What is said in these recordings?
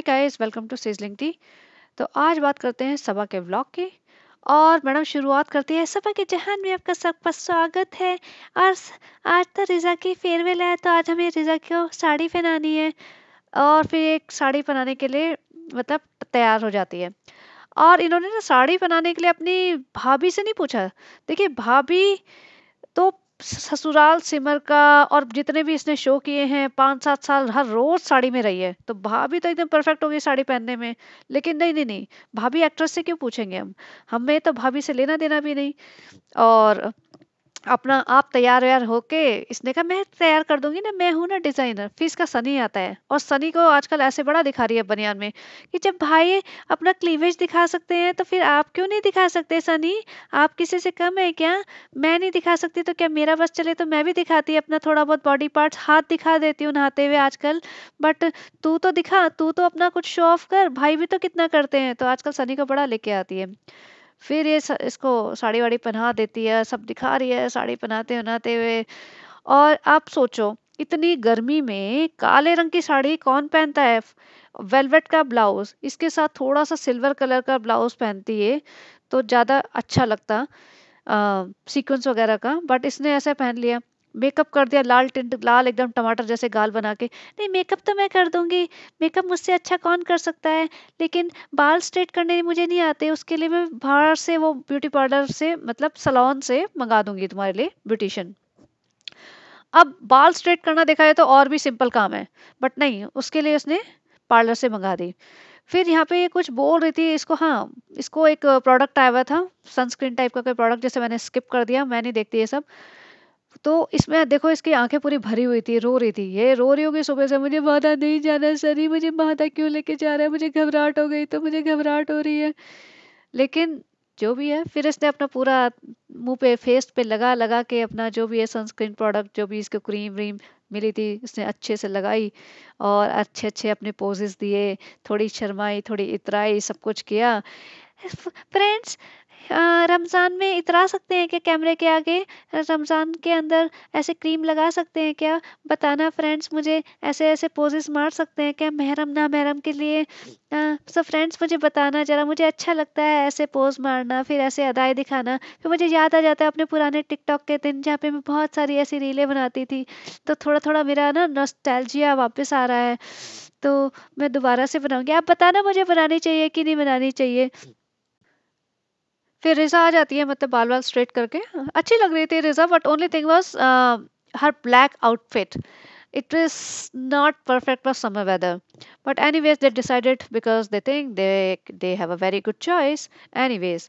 Hi guys welcome to sizzling tea तो आज बात करते हैं सबा के ब्लॉग की और मैडम शुरुआत करती है सबा के जहान में आपका सबका स्वागत है और आज तो रिज़ा की फेयरवेल है तो आज हमें रिज़ा को साड़ी पहनानी है और फिर एक साड़ी पहनाने के लिए मतलब तैयार हो जाती है और इन्होंने ना साड़ी पहनाने के लिए अपनी भाभी से नहीं पूछा देखिए भाभी तो ससुराल सिमर का और जितने भी इसने शो किए हैं पाँच सात साल हर रोज साड़ी में रही है तो भाभी तो एकदम परफेक्ट हो गई साड़ी पहनने में लेकिन नहीं नहीं नहीं भाभी एक्ट्रेस से क्यों पूछेंगे हम हमें तो भाभी से लेना देना भी नहीं और अपना आप तैयार व्यार होके इसने कहा मैं तैयार कर दूंगी ना मैं हूँ ना डिजाइनर फिर इसका सनी आता है और सनी को आजकल ऐसे बड़ा दिखा रही है बनियान में कि जब भाई अपना क्लीवेज दिखा सकते हैं तो फिर आप क्यों नहीं दिखा सकते सनी आप किसी से कम है क्या मैं नहीं दिखा सकती तो क्या मेरा बस चले तो मैं भी दिखाती अपना थोड़ा बहुत बॉडी पार्ट हाथ दिखा देती हूँ नहाते हुए आजकल बट तू तो दिखा तू तो अपना कुछ शो ऑफ कर भाई भी तो कितना करते हैं तो आजकल सनी को बड़ा लेके आती है फिर ये इसको साड़ी वाड़ी पहना देती है सब दिखा रही है साड़ी पहनाते उनाते हुए और आप सोचो इतनी गर्मी में काले रंग की साड़ी कौन पहनता है वेलवेट का ब्लाउज इसके साथ थोड़ा सा सिल्वर कलर का ब्लाउज पहनती है तो ज़्यादा अच्छा लगता सीक्वेंस वगैरह का बट इसने ऐसे पहन लिया मेकअप कर दिया लाल टिंट लाल एकदम टमाटर जैसे गाल बना के नहीं मेकअप तो मैं कर दूंगी मेकअप मुझसे अच्छा कौन कर सकता है लेकिन बाल स्ट्रेट करने मुझे नहीं आते उसके लिए मैं बाहर से वो ब्यूटी पार्लर से मतलब सलोन से मंगा दूंगी तुम्हारे लिए ब्यूटिशन अब बाल स्ट्रेट करना देखा जाए तो और भी सिंपल काम है बट नहीं उसके लिए उसने पार्लर से मंगा दी फिर यहाँ पे कुछ बोल रही थी इसको हाँ इसको एक प्रोडक्ट आया हुआ था सनस्क्रीन टाइप का कोई प्रोडक्ट जैसे मैंने स्किप कर दिया मैं नहीं देखती ये सब तो इसमें देखो इसकी आंखें पूरी भरी हुई थी, रो रही थी। ये रो रही होगी सुबह से मुझे माता नहीं जाना सर, ही मुझे माता क्यों लेके जा रहा है? मुझे घबराहट हो गई तो मुझे घबराहट हो रही है। लेकिन जो भी है फिर इसने अपना पूरा मुँह पे, फेस पे लगा-लगा के अपना जो भी है सनस्क्रीन प्रोडक्ट जो भी इसको क्रीम-व्रीम मिली थी उसने अच्छे से लगाई और अच्छे-अच्छे अपने पोजेस दिए, थोड़ी शर्माई, थोड़ी इतराई, सब कुछ किया। फ्रेंड्स रमज़ान में इतरा सकते हैं क्या कैमरे के आगे? रमज़ान के अंदर ऐसे क्रीम लगा सकते हैं क्या? बताना फ्रेंड्स मुझे ऐसे-ऐसे पोज़ेस मार सकते हैं क्या महरम ना-महरम के लिए? सब सो फ्रेंड्स मुझे बताना ज़रा मुझे अच्छा लगता है ऐसे पोज़ मारना फिर ऐसे अदाएँ दिखाना। फिर मुझे याद आ जाता है अपने पुराने टिकटॉक के दिन जहाँ पे मैं बहुत सारी ऐसी रीलें बनाती थी। तो थोड़ा-थोड़ा मेरा ना नस्टैलजिया वापस आ रहा है। तो मैं दोबारा से बनाऊँगी। आप बताना मुझे बनानी चाहिए कि नहीं बनानी चाहिए? फिर रिज़ा आ जाती है मतलब बाल बाल स्ट्रेट करके अच्छी लग रही थी Riza but only thing was her black outfit It is not perfect for summer weather. But anyways, they decided because they think they they have a very good choice. Anyways,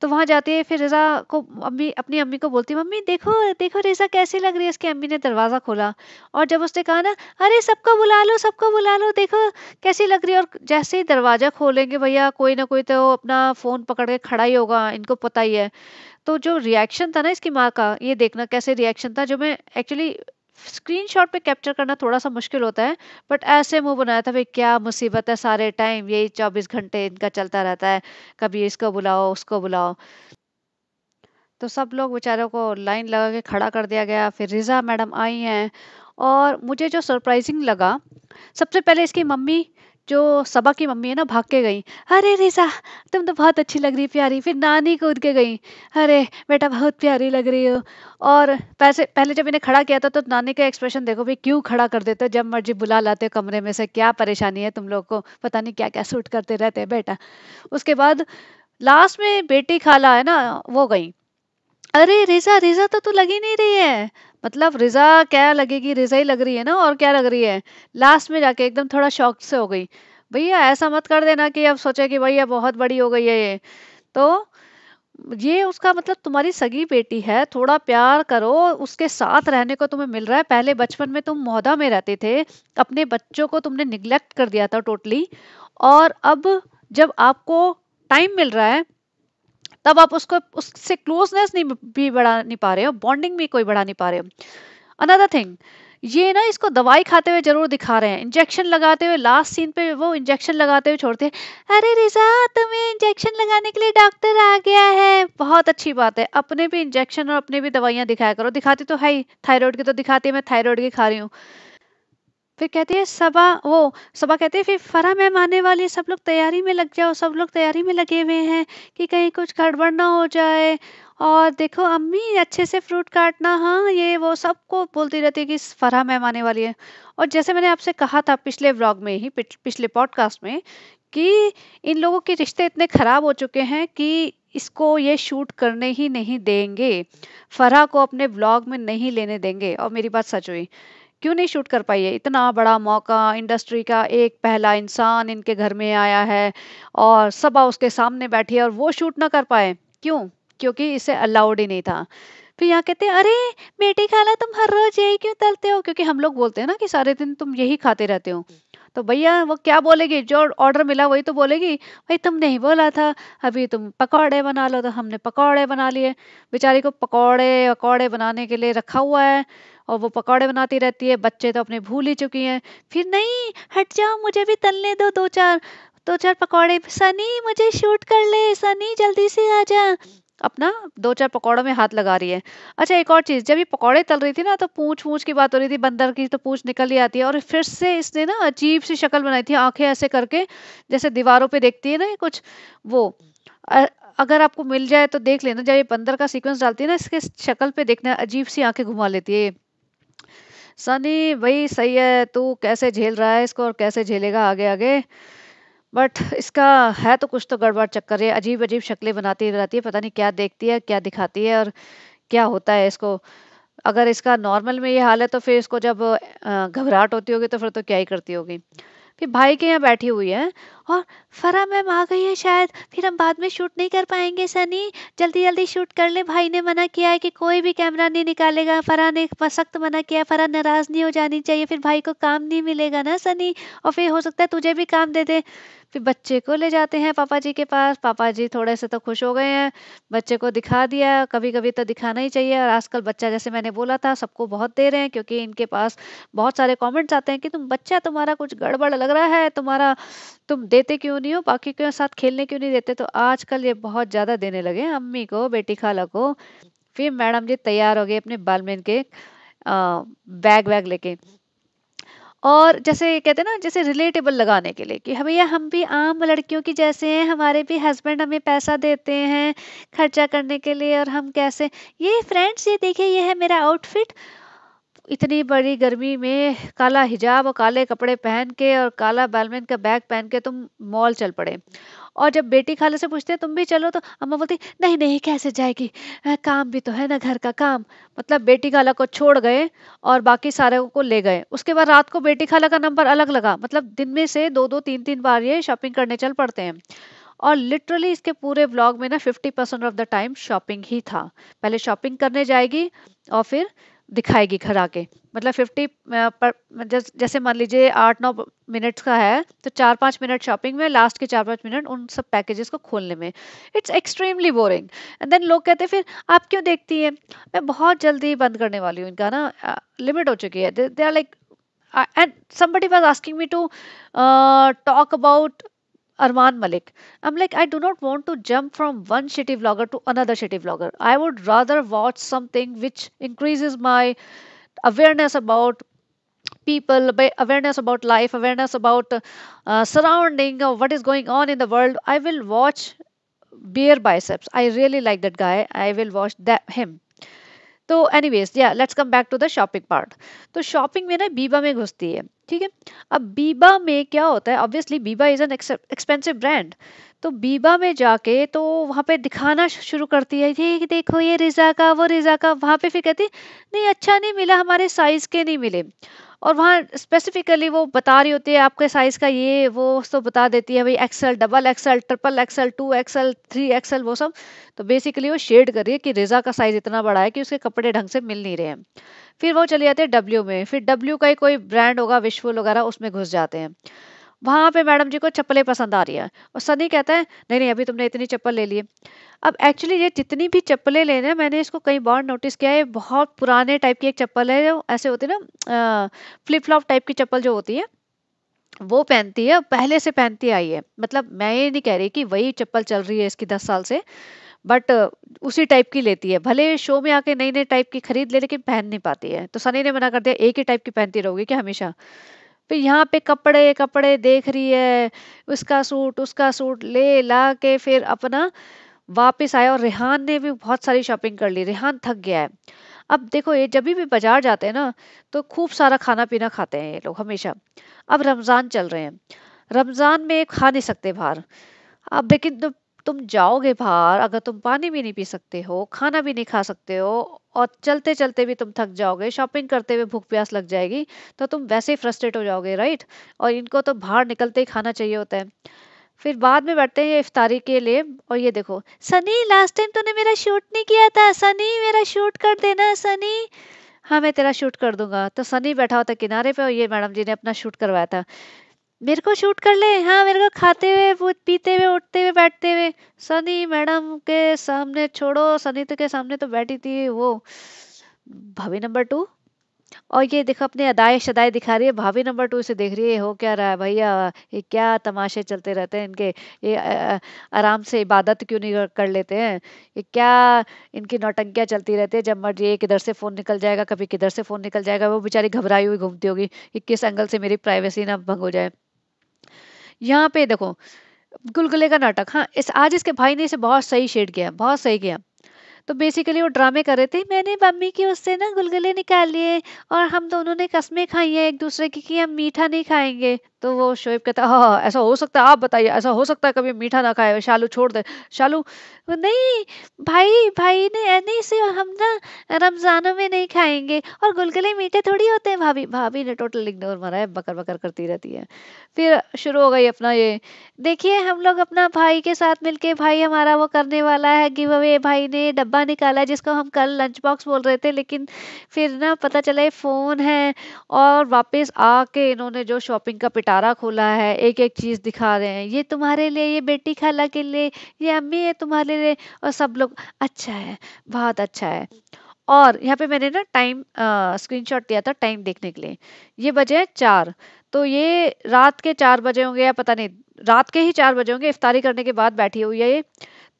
तो वहाँ जाती है फिर रिजा को अम्मी अपनी अम्मी को बोलती है मम्मी देखो देखो रिजा कैसी लग रही है इसकी अम्मी ने दरवाजा खोला और जब उसने कहा ना अरे सबको बुला लो सबको बुला लो देखो कैसी लग रही है और जैसे ही दरवाजा खोलेंगे भैया कोई ना कोई तो अपना फोन पकड़ के खड़ा ही होगा इनको पता ही है तो जो रिएक्शन था ना इसकी माँ का ये देखना कैसे रिएक्शन था जो मैं एक्चुअली स्क्रीनशॉट पे कैप्चर करना थोड़ा सा मुश्किल होता है बट ऐसे मुंह बनाया था भाई क्या मुसीबत है सारे टाइम यही चौबीस घंटे इनका चलता रहता है कभी इसको बुलाओ उसको बुलाओ तो सब लोग बेचारों को लाइन लगा के खड़ा कर दिया गया फिर रिज़ा मैडम आई हैं और मुझे जो सरप्राइजिंग लगा सबसे पहले इसकी मम्मी जो सबा की मम्मी है ना भाग के गई अरे रिसा तुम तो बहुत अच्छी लग रही प्यारी फिर नानी कूद के गई अरे बेटा बहुत प्यारी लग रही हो और पैसे पहले जब इन्हें खड़ा किया था तो नानी का एक्सप्रेशन देखो भाई क्यों खड़ा कर देते जब मर्जी बुला लाते कमरे में से क्या परेशानी है तुम लोग को पता नहीं क्या क्या सूट करते रहते हैं बेटा उसके बाद लास्ट में बेटी खाला है ना वो गई अरे रेजा रेजा तो तू लगी नहीं रही है मतलब रिजा क्या लगेगी रिजा ही लग रही है ना और क्या लग रही है लास्ट में जाके एकदम थोड़ा शौक से हो गई भैया ऐसा मत कर देना कि अब सोचे कि भैया बहुत बड़ी हो गई है ये तो ये उसका मतलब तुम्हारी सगी बेटी है थोड़ा प्यार करो उसके साथ रहने को तुम्हें मिल रहा है पहले बचपन में तुम मोहदा में रहते थे अपने बच्चों को तुमने निग्लेक्ट कर दिया था टोटली और अब जब आपको टाइम मिल रहा है तब आप उसको उससे क्लोजनेस नहीं भी बढ़ा नहीं पा रहे हो बॉन्डिंग भी कोई बढ़ा नहीं पा रहे हो अनदर थिंग ये ना इसको दवाई खाते हुए जरूर दिखा रहे हैं इंजेक्शन लगाते हुए लास्ट सीन पे वो इंजेक्शन लगाते हुए छोड़ते हैं अरे रिजा तुम्हें इंजेक्शन लगाने के लिए डॉक्टर आ गया है बहुत अच्छी बात है अपने भी इंजेक्शन और अपने भी दवाइयाँ दिखाया करो दिखाती तो है ही थायराइड की तो दिखाती है मैं थायराइड की खा रही हूँ फिर कहती है सबा वो सबा कहती है फिर फरा मैम आने वाली सब लोग तैयारी में लग जाओ सब लोग तैयारी में लगे हुए हैं कि कहीं कुछ गड़बड़ ना हो जाए और देखो अम्मी अच्छे से फ्रूट काटना हाँ ये वो सबको बोलती रहती है कि फरा मैम आने वाली है और जैसे मैंने आपसे कहा था पिछले व्लॉग में ही पिछले पॉडकास्ट में कि इन लोगों के रिश्ते इतने ख़राब हो चुके हैं कि इसको ये शूट करने ही नहीं देंगे फरा को अपने ब्लॉग में नहीं लेने देंगे और मेरी बात सच हुई क्यों नहीं शूट कर पाई है इतना बड़ा मौका इंडस्ट्री का एक पहला इंसान इनके घर में आया है और सभा उसके सामने बैठी है और वो शूट ना कर पाए क्यों क्योंकि इसे अलाउड ही नहीं था फिर यहाँ कहते हैं अरे बेटी खाला तुम हर रोज यही क्यों तलते हो क्योंकि हम लोग बोलते हैं ना कि सारे दिन तुम यही खाते रहते हो तो भैया वो क्या बोलेगी जो ऑर्डर मिला वही तो बोलेगी भाई तुम नहीं बोला था अभी तुम पकौड़े बना लो तो हमने पकौड़े बना लिए बेचारी को पकौड़े पकौड़े बनाने के लिए रखा हुआ है और वो पकौड़े बनाती रहती है बच्चे तो अपने भूल ही चुकी हैं फिर नहीं हट जाओ मुझे भी तलने दो दो चार दो चार पकौड़े सनी मुझे शूट कर ले सनी जल्दी से आ जा अपना दो चार पकौड़ों में हाथ लगा रही है अच्छा एक और चीज़ जब ये पकौड़े तल रही थी ना तो पूछ पूछ की बात हो रही थी बंदर की तो पूछ निकल ही आती है और फिर से इसने ना अजीब सी शक्ल बनाई थी आंखें ऐसे करके जैसे दीवारों पे देखती है ना ये कुछ वो अ- अगर आपको मिल जाए तो देख लेना जब ये बंदर का सीक्वेंस डालती है ना इसके शक्ल पे देखना अजीब सी आंखें घुमा लेती है सनी भाई सही है तू कैसे झेल रहा है इसको और कैसे झेलेगा आगे आगे बट इसका है तो कुछ तो गड़बड़ चक्कर है अजीब अजीब शक्लें बनाती रहती है पता नहीं क्या देखती है क्या दिखाती है और क्या होता है इसको अगर इसका नॉर्मल में ये हाल है तो फिर इसको जब घबराहट होती होगी तो फिर तो क्या ही करती होगी फिर भाई के यहाँ बैठी हुई है और फरा मैम आ गई है शायद फिर हम बाद में शूट नहीं कर पाएंगे सनी जल्दी जल्दी शूट कर ले भाई ने मना किया है कि कोई भी कैमरा नहीं निकालेगा फरा ने सख्त मना किया फरा नाराज़ नहीं हो जानी चाहिए फिर भाई को काम नहीं मिलेगा ना सनी और फिर हो सकता है तुझे भी काम दे दे फिर बच्चे को ले जाते हैं पापा जी के पास पापा जी थोड़े से तो खुश हो गए हैं बच्चे को दिखा दिया कभी कभी तो दिखाना ही चाहिए और आजकल बच्चा जैसे मैंने बोला था सबको बहुत दे रहे हैं क्योंकि इनके पास बहुत सारे कमेंट्स आते हैं कि तुम बच्चा तुम्हारा कुछ गड़बड़ लग रहा है तुम्हारा तुम देते क्यों नहीं हो बाकी के साथ खेलने क्यों नहीं देते तो आजकल ये बहुत ज़्यादा देने लगे अम्मी को बेटी खाला को फिर मैडम जी तैयार हो गए अपने बालमेन के बैग वैग लेके और जैसे कहते हैं ना जैसे रिलेटेबल लगाने के लिए कि हाँ भैया हम भी आम लड़कियों की जैसे हैं हमारे भी हस्बैंड हमें पैसा देते हैं खर्चा करने के लिए और हम कैसे ये फ्रेंड्स ये देखिए ये है मेरा आउटफिट इतनी बड़ी गर्मी में काला हिजाब और काले कपड़े पहन के और काला बैलमेन का बैग पहन के तुम मॉल चल पड़े और जब बेटी खाला से पूछते तुम भी चलो तो अम्मा बोलती नहीं नहीं कैसे जाएगी आ, काम भी तो है ना घर का काम मतलब बेटी खाला को छोड़ गए और बाकी सारे को ले गए उसके बाद रात को बेटी खाला का नंबर अलग लगा मतलब दिन में से दो दो तीन तीन बार ये शॉपिंग करने चल पड़ते हैं और लिटरली इसके पूरे ब्लॉग में ना fifty percent of the time shopping ही था पहले शॉपिंग करने जाएगी और फिर दिखाएगी घर आके मतलब फिफ्टी पर जैसे मान लीजिए आठ नौ मिनट्स का है तो चार पाँच मिनट शॉपिंग में लास्ट के चार पाँच मिनट उन सब पैकेजेस को खोलने में it's extremely boring and then लोग कहते हैं फिर आप क्यों देखती हैं मैं बहुत जल्दी बंद करने वाली हूँ इनका ना लिमिट हो चुकी है they are like and somebody was asking me to talk about Arman Malik. I'm like, I do not want to jump from one shitty vlogger to another shitty vlogger. I would rather watch something which increases my awareness about people awareness about life awareness about uh, surrounding of what is going on in the world i will watch Bear biceps i really like that guy i will watch that him तो anyways या let's come back to the shopping part तो shopping में ना बीबा में घुसती है ठीक है अब बीबा में क्या होता है ऑब्वियसली बीबा इज़ एन एक्सपेंसिव ब्रांड तो बीबा में जाके तो वहाँ पे दिखाना शुरू करती है ये देखो ये रिज़ा का वो रिज़ा का वहाँ पे फिर कहती नहीं अच्छा नहीं मिला हमारे साइज़ के नहीं मिले और वहाँ स्पेसिफ़िकली वो बता रही होती है आपके साइज़ का ये वो सब बता देती है भाई axel double axel triple axel two axel three axel वो सब तो बेसिकली वो शेड कर रही है कि रिज़ा का साइज़ इतना बड़ा है कि उसके कपड़े ढंग से मिल नहीं रहे हैं फिर वो चले जाते हैं डब्ल्यू में फिर डब्ल्यू का ही कोई ब्रांड होगा विश्वल वगैरह उसमें घुस जाते हैं वहाँ पे मैडम जी को चप्पलें पसंद आ रही है और सनी कहता है नहीं नहीं अभी तुमने इतनी चप्पल ले ली अब एक्चुअली ये जितनी भी चप्पलें लेने मैंने इसको कई बार नोटिस किया है बहुत पुराने टाइप की एक चप्पल है जो ऐसे होती है ना फ्लिप फ्लॉप टाइप की चप्पल जो होती है वो पहनती है पहले से पहनती आई है मतलब मैं ये नहीं कह रही कि वही चप्पल चल रही है इसकी दस साल से बट उसी टाइप की लेती है भले शो में आके नई नई टाइप की खरीद ले लेकिन पहन नहीं पाती है तो सनी ने मना कर दिया एक ही टाइप की पहनती रहोगी क्या हमेशा फिर यहाँ पे कपड़े कपड़े देख रही है उसका सूट उसका सूट ले ला के फिर अपना वापस आया और रेहान ने भी बहुत सारी शॉपिंग कर ली रेहान थक गया है अब देखो ये जब भी बाजार जाते हैं ना तो खूब सारा खाना पीना खाते हैं ये लोग हमेशा अब रमज़ान चल रहे हैं रमज़ान में खा नहीं सकते बाहर अब लेकिन तो तुम जाओगे बाहर अगर तुम पानी भी नहीं पी सकते हो खाना भी नहीं खा सकते हो और चलते चलते भी तुम थक जाओगे शॉपिंग करते हुए भूख प्यास लग जाएगी तो तुम वैसे ही फ्रस्ट्रेट हो जाओगे राइट और इनको तो बाहर निकलते ही खाना चाहिए होता है फिर बाद में बैठते हैं ये इफ्तारी के लिए और ये देखो सनी लास्ट टाइम तूने मेरा शूट नहीं किया था सनी मेरा शूट कर देना सनी हाँ मैं तेरा शूट कर दूंगा तो सनी बैठा होता किनारे पे और ये मैडम जी ने अपना शूट करवाया था मेरे को शूट कर ले हाँ मेरे को खाते हुए पीते हुए उठते हुए बैठते हुए सनी मैडम के सामने छोड़ो सनी तो के सामने तो बैठी थी वो भाभी नंबर टू और ये देखो अपने अदाए शदाए दिखा रही है भाभी नंबर टू से देख रही है हो क्या रहा है भैया ये क्या तमाशे चलते रहते हैं इनके ये आराम से इबादत क्यों नहीं कर लेते हैं ये क्या इनकी नौटंकियाँ चलती रहती है जब मर्जी ये किधर से फ़ोन निकल जाएगा कभी किधर से फ़ोन निकल जाएगा वो बेचारी घबराई हुई घूमती होगी कि किस एंगल से मेरी प्राइवेसी ना भंग हो जाए यहाँ पे देखो गुलगुले का नाटक हाँ इस आज इसके भाई ने इसे बहुत सही शेड किया बहुत सही किया तो बेसिकली वो ड्रामे कर रहे थे मैंने मम्मी की उससे ना गुलगुले निकाल लिए और हम दोनों ने कस्में खाई हैं एक दूसरे की कि हम मीठा नहीं खाएंगे तो वो शोएब कहता हाँ हाँ ऐसा हो सकता है आप बताइए ऐसा हो सकता है कभी मीठा ना खाए शालू छोड़ दे शालू नहीं भाई भाई ने नहीं से हम ना रमज़ानों में नहीं खाएंगे और गुलगुले मीठे थोड़ी होते हैं भाभी भाभी ने टोटल इग्नोर मारा है बकर बकर करती रहती है फिर शुरू हो गई अपना ये देखिए हम लोग अपना भाई के साथ मिलके भाई हमारा वो करने वाला है गिव अवे भाई ने डब्बा डब्बा निकाला जिसको हम कल लंच बॉक्स बोल रहे थे लेकिन फिर ना पता चला ये फ़ोन है और वापस आके इन्होंने जो शॉपिंग का पिटारा खोला है एक एक चीज़ दिखा रहे हैं ये तुम्हारे लिए ये बेटी खाला के लिए ये अम्मी है तुम्हारे लिए और सब लोग अच्छा है बहुत अच्छा है और यहाँ पे मैंने ना टाइम शॉट दिया था टाइम देखने के लिए ये बजे हैं चार तो ये रात के चार बजे होंगे या पता नहीं रात के ही चार बजे होंगे इफ्तारी करने के बाद बैठी हुई है ये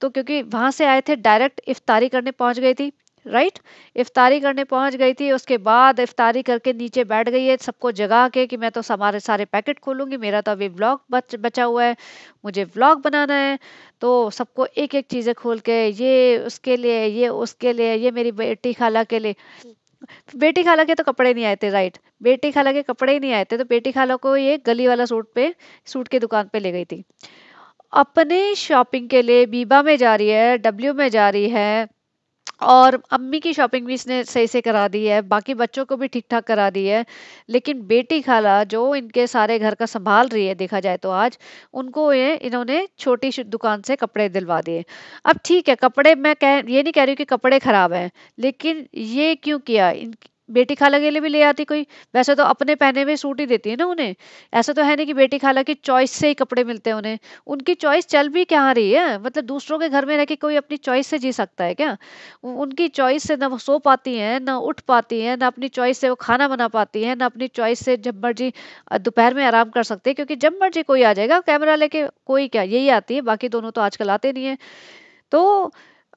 तो क्योंकि वहाँ से आए थे डायरेक्ट इफ्तारी करने पहुँच गई थी राइट इफ्तारी करने पहुंच गई थी उसके बाद इफ्तारी करके नीचे बैठ गई है सबको जगा के कि मैं तो सारे सारे पैकेट खोलूंगी मेरा तो अभी ब्लॉग बच बचा हुआ है मुझे ब्लॉग बनाना है तो सबको एक एक चीज़ें खोल के ये उसके लिए ये उसके लिए ये मेरी बेटी खाला के लिए बेटी खाला के तो कपड़े नहीं आए थे राइट बेटी खाला के कपड़े ही नहीं आए थे तो बेटी खाला को ये गली वाला सूट पे सूट की दुकान पे ले गई थी अपने शॉपिंग के लिए बीबा में जा रही है डब्ल्यू में जा रही है और अम्मी की शॉपिंग भी इसने सही से करा दी है बाकी बच्चों को भी ठीक ठाक करा दी है लेकिन बेटी खाला जो इनके सारे घर का संभाल रही है देखा जाए तो आज उनको ये इन्होंने छोटी दुकान से कपड़े दिलवा दिए अब ठीक है कपड़े मैं कह ये नहीं कह रही हूँ कि कपड़े ख़राब हैं लेकिन ये क्यों किया इन बेटी खाला के लिए भी ले आती कोई वैसे तो अपने पहने हुए सूट ही देती है ना उन्हें ऐसा तो है नहीं कि बेटी खाला की चॉइस से ही कपड़े मिलते हैं उन्हें उनकी चॉइस चल भी क्या रही है मतलब दूसरों के घर में रह के कोई अपनी चॉइस से जी सकता है क्या उनकी चॉइस से ना वो सो पाती हैं ना उठ पाती हैं ना अपनी चॉइस से वो खाना बना पाती हैं ना अपनी चॉइस से जब मर्जी दोपहर में आराम कर सकते हैं क्योंकि जब मर्जी कोई आ जाएगा कैमरा लेके कोई क्या यही आती है बाकी दोनों तो आजकल आते नहीं है तो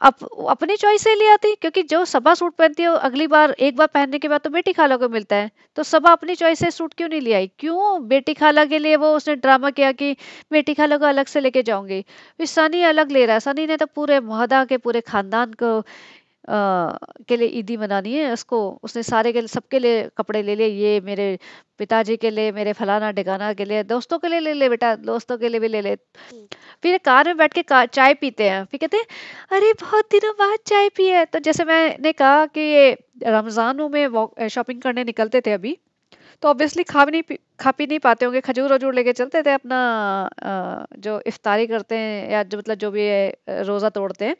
अप, अपनी चॉइस से ले आती क्योंकि जो सभा सूट पहनती है अगली बार एक बार पहनने के बाद तो बेटी खाला को मिलता है तो सभा अपनी चॉइस से सूट क्यों नहीं ले आई क्यों बेटी खाला के लिए वो उसने ड्रामा किया कि बेटी खाला को अलग से लेके जाऊंगी फिर सनी अलग ले रहा है सनी ने तो पूरे महदा के पूरे खानदान को के लिए ईदी मनानी है उसको उसने सारे के सबके लिए कपड़े ले लिए ये मेरे पिताजी के लिए मेरे फलाना ढिकाना के लिए दोस्तों के लिए ले ले बेटा दोस्तों के लिए भी ले ले फिर कार में बैठ के चाय पीते हैं फिर कहते हैं अरे बहुत दिनों बाद चाय पी है तो जैसे मैंने कहा कि ये रमज़ानों में शॉपिंग करने निकलते थे अभी तो ऑब्वियसली खा भी नहीं खा पी नहीं पाते होंगे खजूर वजूर लेके चलते थे अपना जो इफ्तारी करते हैं या जो मतलब जो भी रोज़ा तोड़ते हैं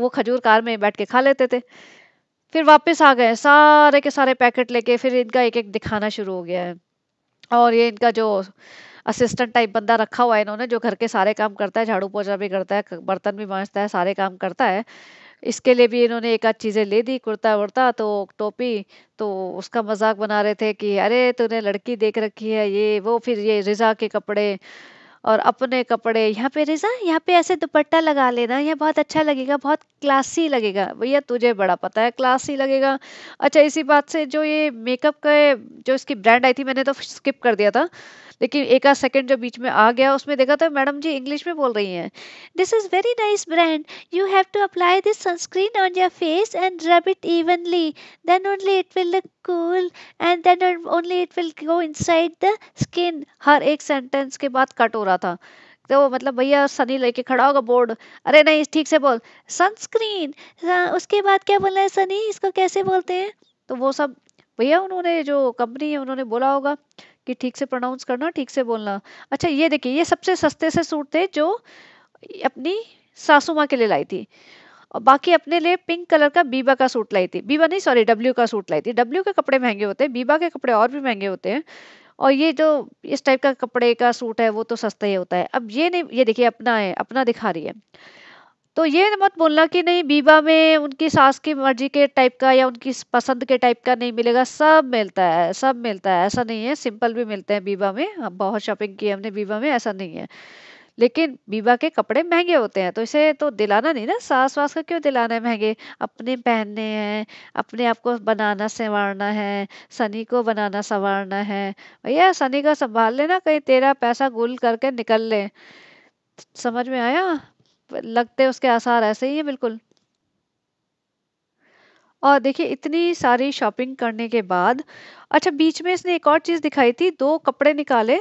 वो खजूर कार में बैठ के खा लेते थे फिर वापस आ गए सारे के सारे पैकेट लेके फिर इनका एक एक दिखाना शुरू हो गया है और ये इनका जो असिस्टेंट टाइप बंदा रखा हुआ है इन्होंने जो घर के सारे काम करता है झाड़ू पोछा भी करता है बर्तन भी मांजता है सारे काम करता है इसके लिए भी इन्होंने एक आध चीज़ें ले दी कुर्ता वुर्ता तो टोपी तो उसका मजाक बना रहे थे कि अरे तूने लड़की देख रखी है ये वो फिर ये रिजा के कपड़े और अपने कपड़े यहाँ पे रिजा यहाँ पे ऐसे दुपट्टा लगा लेना यह बहुत अच्छा लगेगा बहुत क्लासी लगेगा भैया तुझे बड़ा पता है क्लासी लगेगा अच्छा इसी बात से जो ये मेकअप का जो इसकी ब्रांड आई थी मैंने तो स्किप कर दिया था लेकिन एक आध सेकेंड जो बीच में आ गया उसमें देखा तो मैडम जी इंग्लिश में बोल रही हैं this is very nice brand you have to apply this sunscreen on your face and rub it evenly then only it will look cool and then only it will go inside the skin हर एक sentence के बाद cut हो रहा था तो मतलब भैया सनी लेके खड़ा होगा बोर्ड अरे नहीं ठीक से बोल सनस्क्रीन हाँ, उसके बाद क्या बोलना है सनी इसको कैसे बोलते हैं तो वो सब भैया उन्होंने जो कंपनी है उन्होंने बोला होगा कि ठीक से प्रोनाउंस करना ठीक से बोलना अच्छा ये देखिए ये सबसे सस्ते से सूट थे जो अपनी सासू माँ के लिए लाई थी और बाकी अपने लिए पिंक कलर का बीबा का सूट लाई थी बीबा नहीं सॉरी डब्ल्यू का सूट लाई थी डब्ल्यू के कपड़े महंगे होते हैं बीबा के कपड़े और भी महंगे होते हैं और ये जो इस टाइप का कपड़े का सूट है वो तो सस्ता ही होता है अब ये नहीं ये देखिए अपना है अपना दिखा रही है तो ये मत बोलना कि नहीं बीबा में उनकी सास की मर्जी के टाइप का या उनकी पसंद के टाइप का नहीं मिलेगा सब मिलता है सब मिलता है ऐसा नहीं है सिंपल भी मिलते हैं बीबा में हम बहुत शॉपिंग की हमने बीबा में ऐसा नहीं है लेकिन बीबा के कपड़े महंगे होते हैं तो इसे तो दिलाना नहीं ना सास वास का क्यों दिलाना है महंगे अपने पहनने हैं अपने आप को बनाना संवारना है सनी को बनाना संवारना है भैया सनी का संभाल लेना कहीं तेरा पैसा गुल करके निकल ले समझ में आया लगते उसके आसार ऐसे ही है बिल्कुल और देखिए इतनी सारी शॉपिंग करने के बाद अच्छा बीच में इसने एक और चीज़ दिखाई थी, दो कपड़े निकाले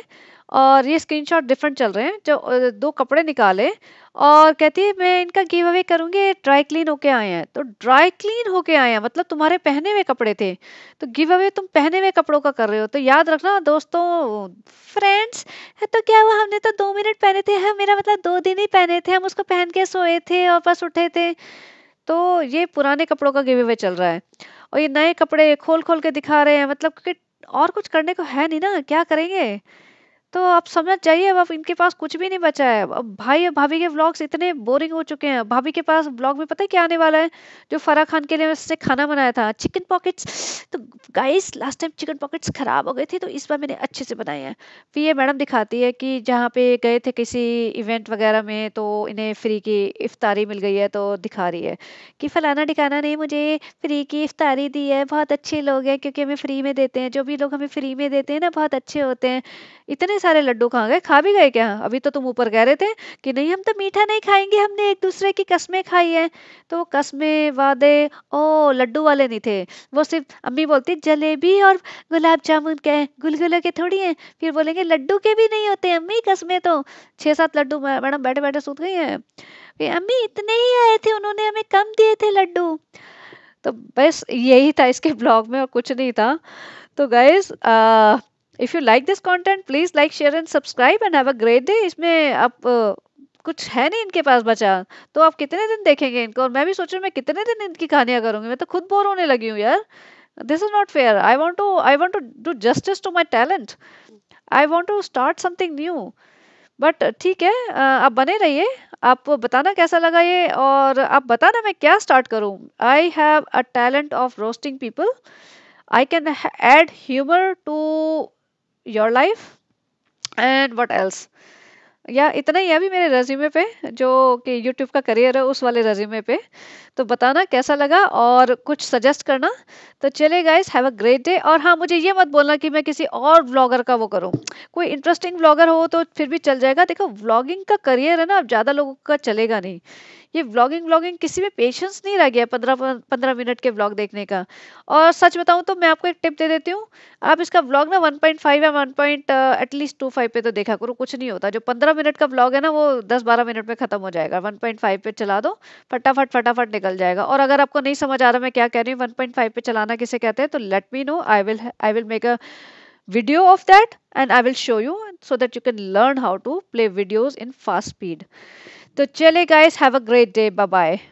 और ये स्क्रीनशॉट डिफरेंट चल रहे हैं जो दो कपड़े निकाले और कहती है मैं इनका गिव अवे करूँगी ड्राई क्लीन होके आए हैं। तो ड्राई क्लीन होके आए हैं मतलब तुम्हारे पहने हुए कपड़े थे। तो गिव अवे तुम पहने हुए कपड़ों का कर रहे हो। तो याद रखना दोस्तों फ्रेंड्स है तो क्या हुआ हमने तो दो मिनट पहने थे। हम हाँ, मेरा मतलब दो दिन ही पहने थे। हम उसको पहन के सोए थे और बस उठे थे। तो ये पुराने कपड़ों का गेवे हुए चल रहा है और ये नए कपड़े खोल खोल के दिखा रहे हैं मतलब क्योंकि और कुछ करने को है नहीं ना क्या करेंगे तो आप समझ जाइए अब आप इनके पास कुछ भी नहीं बचा है अब भाई भाभी के व्लॉग्स इतने बोरिंग हो चुके हैं भाभी के पास व्लॉग में पता है क्या आने वाला है जो फराह खान के लिए उसने खाना बनाया था चिकन पॉकेट्स तो guys last time chicken pockets खराब हो गए थे तो इस बार मैंने अच्छे से बनाए हैं फिर ये मैडम दिखाती है कि जहाँ पे गए थे किसी इवेंट वगैरह में तो इन्हें फ्री की इफ्तारी मिल गई है तो दिखा रही है कि फलाना ठिकाना नहीं मुझे फ्री की इफ्तारी दी है बहुत अच्छे लोग हैं क्योंकि हमें फ्री में देते हैं जो भी लोग हमें फ्री में देते हैं ना बहुत अच्छे होते हैं इतने सारे लड्डू खा गए खा भी गए क्या अभी तो तुम ऊपर कह रहे थे कि नहीं हम तो मीठा नहीं खाएंगे हमने एक दूसरे की कस्में खाई है तो वो कस्में वादे ओ लड्डू वाले नहीं थे वो सिर्फ अम्मी बोलती जलेबी और गुलाब जामुन के गुलगुले के थोड़ी हैं फिर बोलेंगे लड्डू के भी नहीं होते अम्मी कस्में तो छः सात लड्डू मैडम बैठे बैठे सूत गई हैं अम्मी इतने ही आए थे उन्होंने हमें कम दिए थे लड्डू तो बस यही था इसके ब्लॉग में और कुछ नहीं था तो guys if you like this content please like share and subscribe and have a great day इसमें आप कुछ है नहीं इनके पास बचा तो आप कितने दिन देखेंगे इनको और मैं भी सोच रही हूँ मैं कितने दिन इनकी कहानियाँ करूँगी मैं तो खुद बोर होने लगी हूँ यार this is not fair I want to I want to do justice to my talent I want to start something new but ठीक है आप बने रहिए आप बताना कैसा लगा ये और आप बताना मैं क्या स्टार्ट करूँ I have a talent of roasting people I can add humour to your life and what else या इतना ही अभी मेरे रेज्यूमे पे जो कि यूट्यूब का करियर है उस वाले रेज्यूमे पे तो बताना कैसा लगा और कुछ सजेस्ट करना तो चले guys have a great day और हाँ मुझे ये मत बोलना कि मैं किसी और ब्लॉगर का वो करूँ कोई इंटरेस्टिंग ब्लॉगर हो तो फिर भी चल जाएगा देखो व्लॉगिंग का करियर है ना अब ज़्यादा लोगों का चलेगा नहीं ये व्लॉगिंग व्लॉगिंग किसी में पेशेंस नहीं रह गया पंद्रह पंद्रह मिनट के व्लॉग देखने का और सच बताऊँ तो मैं आपको एक टिप दे देती हूँ आप इसका व्लॉग ना वन पॉइंट फाइव या one point at least two five पे तो देखा करो कुछ नहीं होता जो पंद्रह मिनट का व्लॉग है ना वो दस बारह मिनट में खत्म हो जाएगा वन पॉइंट फाइव पे चला दो फटाफट फटाफट निकल जाएगा और अगर आपको नहीं समझ आ रहा मैं क्या कह रही हूँ वन पॉइंट फाइव पे चलाना किसे कहते हैं तो let me know I will I will make a video of that and I will show you so that you can learn how to play videos in fast speed तो चले guys have a great day bye bye